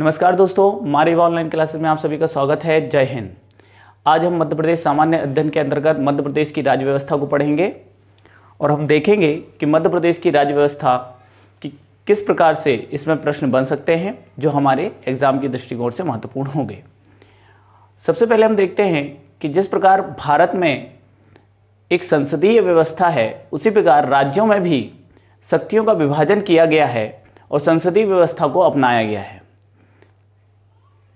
नमस्कार दोस्तों मारी ऑनलाइन क्लासेस में आप सभी का स्वागत है जय हिंद आज हम मध्य प्रदेश सामान्य अध्ययन के अंतर्गत मध्य प्रदेश की राज्य व्यवस्था को पढ़ेंगे और हम देखेंगे कि मध्य प्रदेश की राज्य व्यवस्था की किस प्रकार से इसमें प्रश्न बन सकते हैं जो हमारे एग्जाम के दृष्टिकोण से महत्वपूर्ण होंगे सबसे पहले हम देखते हैं कि जिस प्रकार भारत में एक संसदीय व्यवस्था है उसी प्रकार राज्यों में भी शक्तियों का विभाजन किया गया है और संसदीय व्यवस्था को अपनाया गया है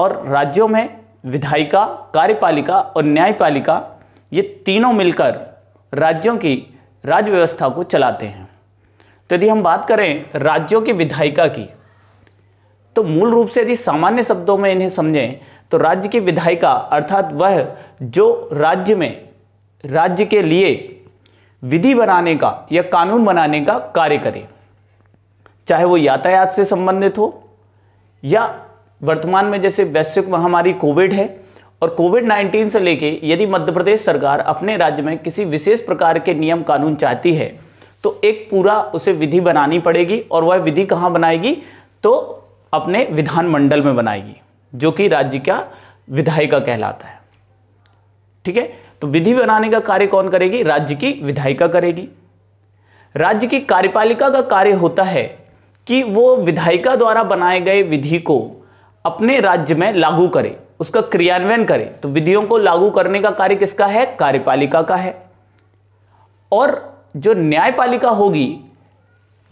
और राज्यों में विधायिका कार्यपालिका और न्यायपालिका ये तीनों मिलकर राज्यों की राज्य व्यवस्था को चलाते हैं तो यदि हम बात करें राज्यों की विधायिका की तो मूल रूप से यदि सामान्य शब्दों में इन्हें समझें तो राज्य की विधायिका अर्थात वह जो राज्य में राज्य के लिए विधि बनाने का या कानून बनाने का कार्य करे चाहे वो यातायात से संबंधित हो या वर्तमान में जैसे वैश्विक महामारी कोविड है और कोविड 19 से लेके यदि मध्य प्रदेश सरकार अपने राज्य में किसी विशेष प्रकार के नियम कानून चाहती है तो एक पूरा उसे विधि बनानी पड़ेगी और वह विधि कहाँ बनाएगी तो अपने विधानमंडल में बनाएगी जो कि राज्य का विधायिका कहलाता है ठीक है तो विधि बनाने का कार्य कौन करेगी राज्य की विधायिका करेगी राज्य की कार्यपालिका का कार्य होता है कि वो विधायिका द्वारा बनाए गए विधि को अपने राज्य में लागू करे उसका क्रियान्वयन करे तो विधियों को लागू करने का कार्य किसका है कार्यपालिका का है और जो न्यायपालिका होगी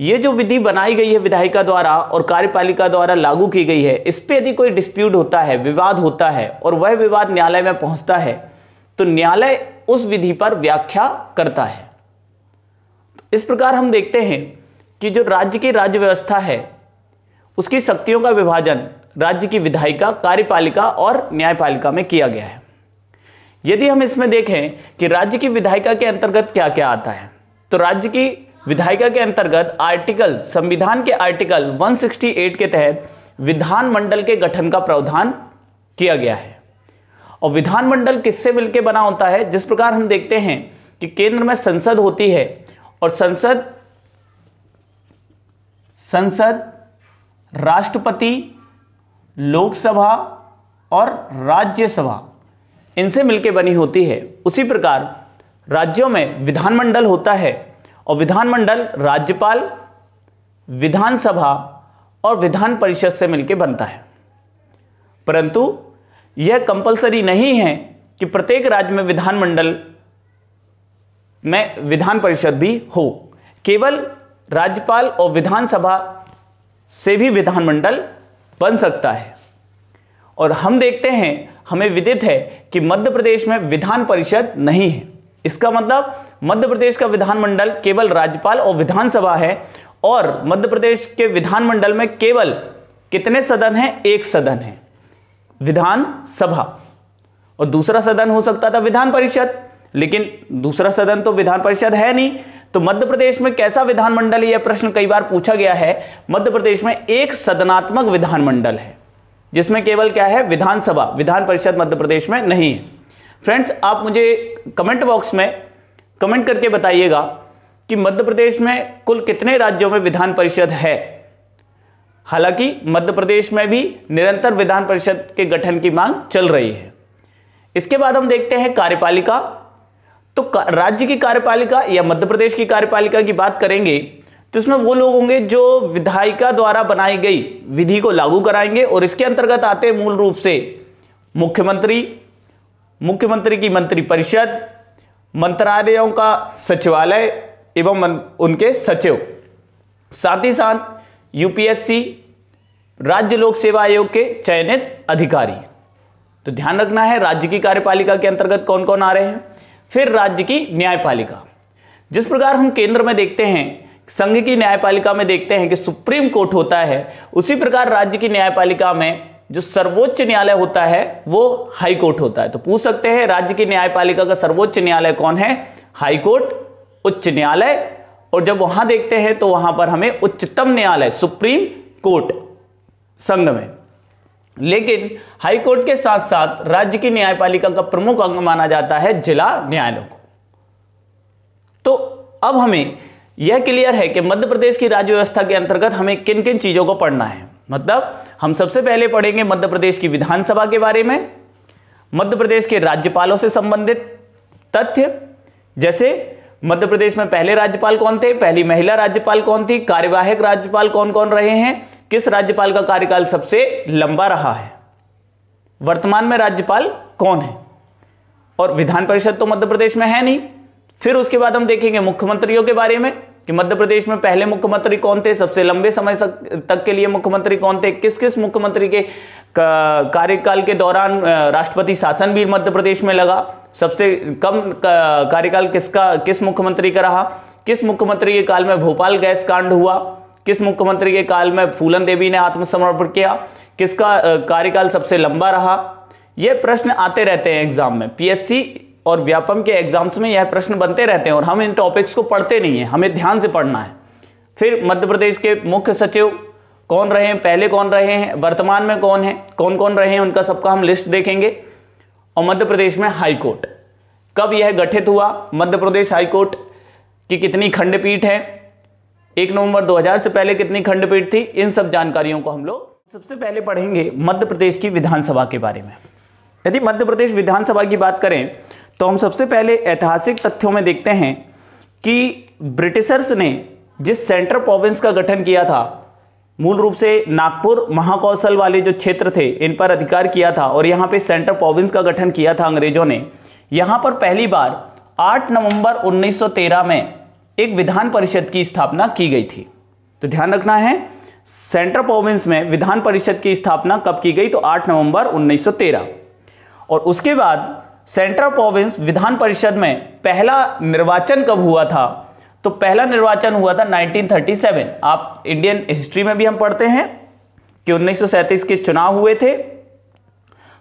ये जो विधि बनाई गई है विधायिका द्वारा और कार्यपालिका द्वारा लागू की गई है इस पर यदि कोई डिस्प्यूट होता है विवाद होता है और वह विवाद न्यायालय में पहुंचता है तो न्यायालय उस विधि पर व्याख्या करता है तो इस प्रकार हम देखते हैं कि जो राज्य की राज्य व्यवस्था है उसकी शक्तियों का विभाजन राज्य की विधायिका कार्यपालिका और न्यायपालिका में किया गया है यदि हम इसमें देखें कि राज्य की विधायिका के अंतर्गत क्या क्या आता है तो राज्य की विधायिका के अंतर्गत आर्टिकल संविधान के आर्टिकल 168 के तहत विधानमंडल के गठन का प्रावधान किया गया है और विधानमंडल किससे मिलकर बना होता है जिस प्रकार हम देखते हैं कि केंद्र में संसद होती है और संसद संसद राष्ट्रपति लोकसभा और राज्यसभा इनसे मिलकर बनी होती है उसी प्रकार राज्यों में विधानमंडल होता है और विधानमंडल राज्यपाल विधानसभा और विधान परिषद से मिलकर बनता है परंतु यह कंपलसरी नहीं है कि प्रत्येक राज्य में विधानमंडल में विधान परिषद भी हो केवल राज्यपाल और विधानसभा से भी विधानमंडल बन सकता है और हम देखते हैं हमें विदित है कि मध्य प्रदेश में विधान परिषद नहीं है इसका मतलब मध्य प्रदेश का विधानमंडल केवल राज्यपाल और विधानसभा है और मध्य प्रदेश के विधानमंडल में केवल कितने सदन हैं एक सदन है विधानसभा और दूसरा सदन हो सकता था विधान परिषद लेकिन दूसरा सदन तो विधान परिषद है नहीं तो मध्य प्रदेश में कैसा विधानमंडल है यह प्रश्न कई बार पूछा गया है मध्य प्रदेश में एक सदनात्मक विधानमंडल है जिसमें केवल क्या है विधानसभा विधान परिषद मध्य प्रदेश में नहीं है फ्रेंड्स आप मुझे कमेंट बॉक्स में कमेंट करके बताइएगा कि मध्य प्रदेश में कुल कितने राज्यों में विधान परिषद है हालांकि मध्य प्रदेश में भी निरंतर विधान परिषद के गठन की मांग चल रही है इसके बाद हम देखते हैं कार्यपालिका तो राज्य की कार्यपालिका या मध्य प्रदेश की कार्यपालिका की बात करेंगे तो इसमें वो लोग होंगे जो विधायिका द्वारा बनाई गई विधि को लागू कराएंगे और इसके अंतर्गत आते हैं मूल रूप से मुख्यमंत्री मुख्यमंत्री की मंत्रिपरिषद मंत्रालयों का सचिवालय एवं उनके सचिव साथ ही साथ यूपीएससी राज्य लोक सेवा आयोग के चयनित अधिकारी तो ध्यान रखना है राज्य की कार्यपालिका के अंतर्गत कौन कौन आ रहे हैं फिर राज्य की न्यायपालिका जिस प्रकार हम केंद्र में देखते हैं संघ की न्यायपालिका में देखते हैं कि सुप्रीम कोर्ट होता है उसी प्रकार राज्य की न्यायपालिका में जो सर्वोच्च न्यायालय होता है वो हाई कोर्ट होता है तो पूछ सकते हैं राज्य की न्यायपालिका का सर्वोच्च न्यायालय कौन है हाई कोर्ट उच्च न्यायालय और जब वहां देखते हैं तो वहां पर हमें उच्चतम न्यायालय सुप्रीम कोर्ट संघ में लेकिन हाईकोर्ट के साथ साथ राज्य की न्यायपालिका का प्रमुख अंग माना जाता है जिला न्यायालय को तो अब हमें यह क्लियर है कि मध्य प्रदेश की राज्य व्यवस्था के अंतर्गत हमें किन किन चीजों को पढ़ना है मतलब हम सबसे पहले पढ़ेंगे मध्य प्रदेश की विधानसभा के बारे में मध्य प्रदेश के राज्यपालों से संबंधित तथ्य जैसे मध्य प्रदेश में पहले राज्यपाल कौन थे पहली महिला राज्यपाल कौन थी कार्यवाहक राज्यपाल कौन कौन रहे हैं किस राज्यपाल का कार्यकाल सबसे लंबा रहा है वर्तमान में राज्यपाल कौन है और विधान परिषद तो मध्य प्रदेश में है नहीं फिर उसके बाद हम देखेंगे मुख्यमंत्रियों के बारे में कि मध्य प्रदेश में पहले मुख्यमंत्री कौन थे सबसे लंबे समय तक के लिए मुख्यमंत्री कौन थे किस किस मुख्यमंत्री के कार्यकाल के दौरान राष्ट्रपति शासन भी मध्य प्रदेश में लगा सबसे कम कार्यकाल किसका किस मुख्यमंत्री का रहा किस मुख्यमंत्री के काल में भोपाल गैस कांड हुआ किस मुख्यमंत्री के काल में फूलन देवी ने आत्मसमर्पण किया किसका कार्यकाल सबसे लंबा रहा यह प्रश्न आते रहते हैं एग्जाम में पीएससी और व्यापम के एग्जाम्स में यह प्रश्न बनते रहते हैं और हम इन टॉपिक्स को पढ़ते नहीं है हमें ध्यान से पढ़ना है फिर मध्य प्रदेश के मुख्य सचिव कौन रहे हैं पहले कौन रहे हैं वर्तमान में कौन है कौन कौन रहे हैं उनका सबका हम लिस्ट देखेंगे और मध्य प्रदेश में हाईकोर्ट कब यह गठित हुआ मध्य प्रदेश हाईकोर्ट की कितनी खंडपीठ है एक नवंबर 2000 से पहले कितनी खंडपीठ थी इन सब जानकारियों को हम लोग सबसे पहले पढ़ेंगे मध्य प्रदेश की विधानसभा के बारे में यदि मध्य प्रदेश विधानसभा की बात करें तो हम सबसे पहले ऐतिहासिक तथ्यों में देखते हैं कि ब्रिटिशर्स ने जिस सेंट्रल प्रोविंस का गठन किया था मूल रूप से नागपुर महाकौशल वाले जो क्षेत्र थे इन पर अधिकार किया था और यहाँ पे सेंट्रल प्रोविंस का गठन किया था अंग्रेजों ने यहाँ पर पहली बार 8 नवंबर 1913 में एक विधान परिषद की स्थापना की गई थी तो ध्यान रखना है सेंट्रल प्रोविंस में विधान परिषद की स्थापना कब की गई तो 8 नवंबर 1913 और उसके बाद सेंट्रल प्रोविंस विधान परिषद में पहला निर्वाचन कब हुआ था तो पहला निर्वाचन हुआ था 1937 आप इंडियन हिस्ट्री में भी हम पढ़ते हैं कि उन्नीस के चुनाव हुए थे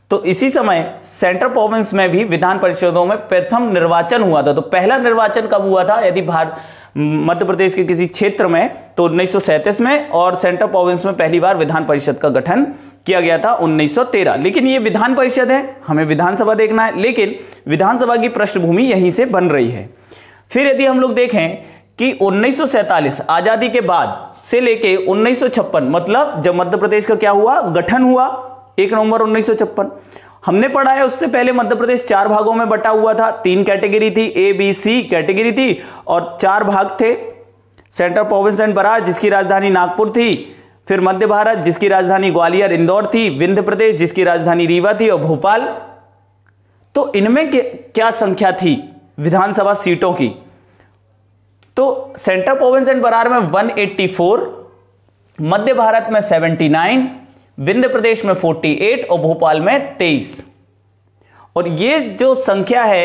तो इसी समय सेंट्रल प्रोविंस में भी विधान परिषदों में प्रथम निर्वाचन हुआ था तो पहला निर्वाचन कब हुआ था यदि भारत मध्य प्रदेश के किसी क्षेत्र में तो उन्नीस में और सेंट्रल प्रोविंस में पहली बार विधान परिषद का गठन किया गया था 1913 लेकिन ये विधान परिषद है हमें विधानसभा देखना है लेकिन विधानसभा की पृष्ठभूमि यहीं से बन रही है फिर यदि हम लोग देखें कि 1947 आज़ादी के बाद से लेके 1956 मतलब जब मध्य प्रदेश का क्या हुआ गठन हुआ एक नवंबर उन्नीस हमने पढ़ा है उससे पहले मध्य प्रदेश चार भागों में बटा हुआ था तीन कैटेगरी थी ए बी सी कैटेगरी थी और चार भाग थे सेंट्रल प्रोविंस एंड बराज जिसकी राजधानी नागपुर थी फिर मध्य भारत जिसकी राजधानी ग्वालियर इंदौर थी विंध्य प्रदेश जिसकी राजधानी रीवा थी और भोपाल तो इनमें क्या संख्या थी विधानसभा सीटों की तो सेंट्रल प्रोविंस एंड बरार में 184 मध्य भारत में 79 विंध्य प्रदेश में 48 और भोपाल में 23 और ये जो संख्या है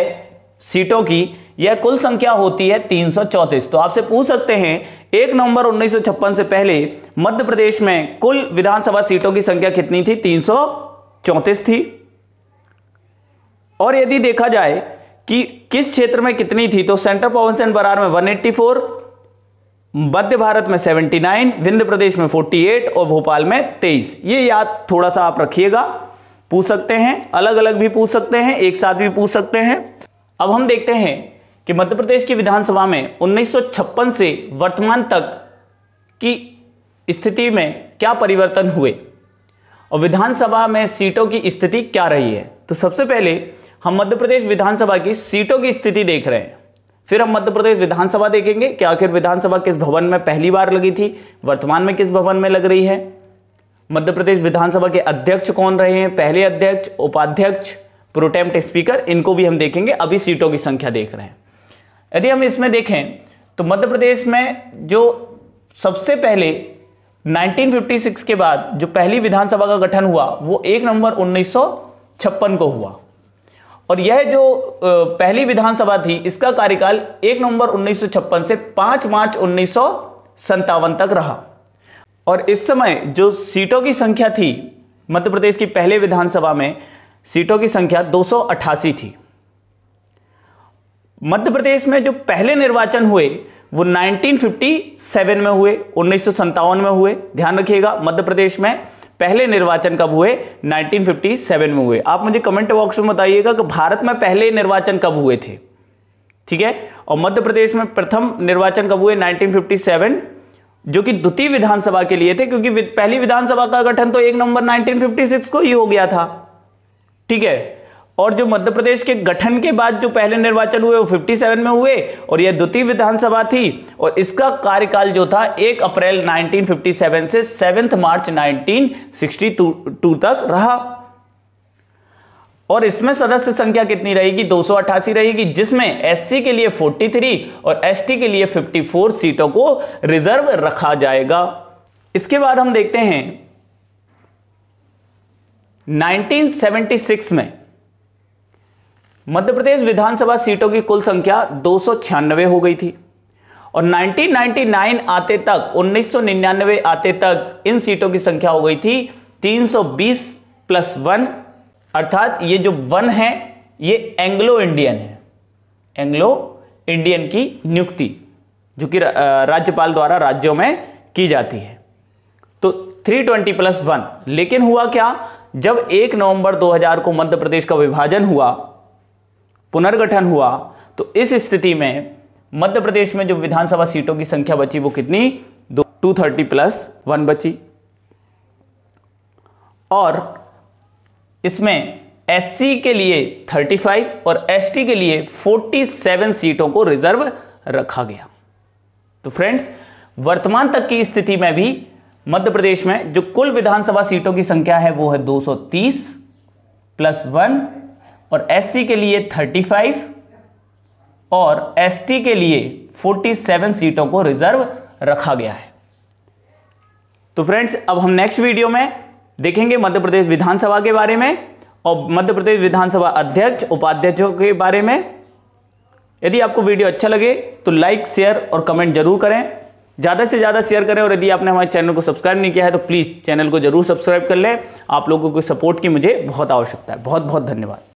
सीटों की यह कुल संख्या होती है 334 तो आपसे पूछ सकते हैं एक नवंबर उन्नीस से पहले मध्य प्रदेश में कुल विधानसभा सीटों की संख्या कितनी थी तीन थी और यदि देखा जाए कि किस क्षेत्र में कितनी थी तो सेंट्रल प्रोविंस एंड बरार में 184 मध्य भारत में 79, विंध्य प्रदेश में 48 और भोपाल में 23 ये याद थोड़ा सा आप रखिएगा पूछ सकते हैं अलग अलग भी पूछ सकते हैं एक साथ भी पूछ सकते हैं अब हम देखते हैं कि मध्य प्रदेश की विधानसभा में 1956 से वर्तमान तक की स्थिति में क्या परिवर्तन हुए और विधानसभा में सीटों की स्थिति क्या रही है तो सबसे पहले हम मध्य प्रदेश विधानसभा की सीटों की स्थिति देख रहे हैं फिर हम मध्य प्रदेश विधानसभा देखेंगे कि आखिर विधानसभा किस भवन में पहली बार लगी थी वर्तमान में किस भवन में लग रही है मध्य प्रदेश विधानसभा के अध्यक्ष कौन रहे हैं पहले अध्यक्ष उपाध्यक्ष प्रोटेम्प्ट स्पीकर इनको भी हम देखेंगे अभी सीटों की संख्या देख रहे हैं यदि हम इसमें देखें तो मध्य प्रदेश में जो सबसे पहले 1956 के बाद जो पहली विधानसभा का गठन हुआ वो एक नवंबर 1956 को हुआ और यह जो पहली विधानसभा थी इसका कार्यकाल 1 नवंबर 1956 से 5 मार्च उन्नीस तक रहा और इस समय जो सीटों की संख्या थी मध्य प्रदेश की पहले विधानसभा में सीटों की संख्या दो थी मध्य प्रदेश में जो पहले निर्वाचन हुए वो 1957 में हुए उन्नीस में हुए ध्यान रखिएगा मध्य प्रदेश में पहले निर्वाचन कब हुए 1957 में हुए आप मुझे कमेंट बॉक्स में बताइएगा कि भारत में पहले निर्वाचन कब हुए थे ठीक है और मध्य प्रदेश में प्रथम निर्वाचन कब हुए 1957 जो कि द्वितीय विधानसभा के लिए थे क्योंकि पहली विधानसभा का गठन तो एक नंबर 1956 को ही हो गया था ठीक है और जो मध्य प्रदेश के गठन के बाद जो पहले निर्वाचन हुए वो 57 में हुए और यह द्वितीय विधानसभा थी और इसका कार्यकाल जो था 1 अप्रैल 1957 से 7 मार्च 1962 तक रहा और इसमें सदस्य संख्या कितनी रहेगी दो रहेगी जिसमें एससी के लिए 43 और एसटी के लिए 54 सीटों को रिजर्व रखा जाएगा इसके बाद हम देखते हैं 1976 में मध्य प्रदेश विधानसभा सीटों की कुल संख्या दो हो गई थी और 1999 आते तक 1999 आते तक इन सीटों की संख्या हो गई थी 320 प्लस वन अर्थात ये जो वन है ये एंग्लो इंडियन है एंग्लो इंडियन की नियुक्ति जो कि राज्यपाल द्वारा राज्यों में की जाती है तो 320 प्लस वन लेकिन हुआ क्या जब 1 नवंबर 2000 को मध्य प्रदेश का विभाजन हुआ पुनर्गठन हुआ तो इस स्थिति में मध्य प्रदेश में जो विधानसभा सीटों की संख्या बची वो कितनी दो टू थर्टी प्लस वन बची और इसमें एससी के लिए 35 और एसटी के लिए 47 सीटों को रिजर्व रखा गया तो फ्रेंड्स वर्तमान तक की स्थिति में भी मध्य प्रदेश में जो कुल विधानसभा सीटों की संख्या है वो है 230 प्लस वन और एस के लिए 35 और एस के लिए 47 सीटों को रिजर्व रखा गया है तो फ्रेंड्स अब हम नेक्स्ट वीडियो में देखेंगे मध्य प्रदेश विधानसभा के बारे में और मध्य प्रदेश विधानसभा अध्यक्ष उपाध्यक्षों के बारे में यदि आपको वीडियो अच्छा लगे तो लाइक शेयर और कमेंट जरूर करें ज़्यादा से ज़्यादा शेयर करें और यदि आपने हमारे चैनल को सब्सक्राइब नहीं किया है तो प्लीज़ चैनल को जरूर सब्सक्राइब कर लें आप लोगों के सपोर्ट की मुझे बहुत आवश्यकता है बहुत बहुत धन्यवाद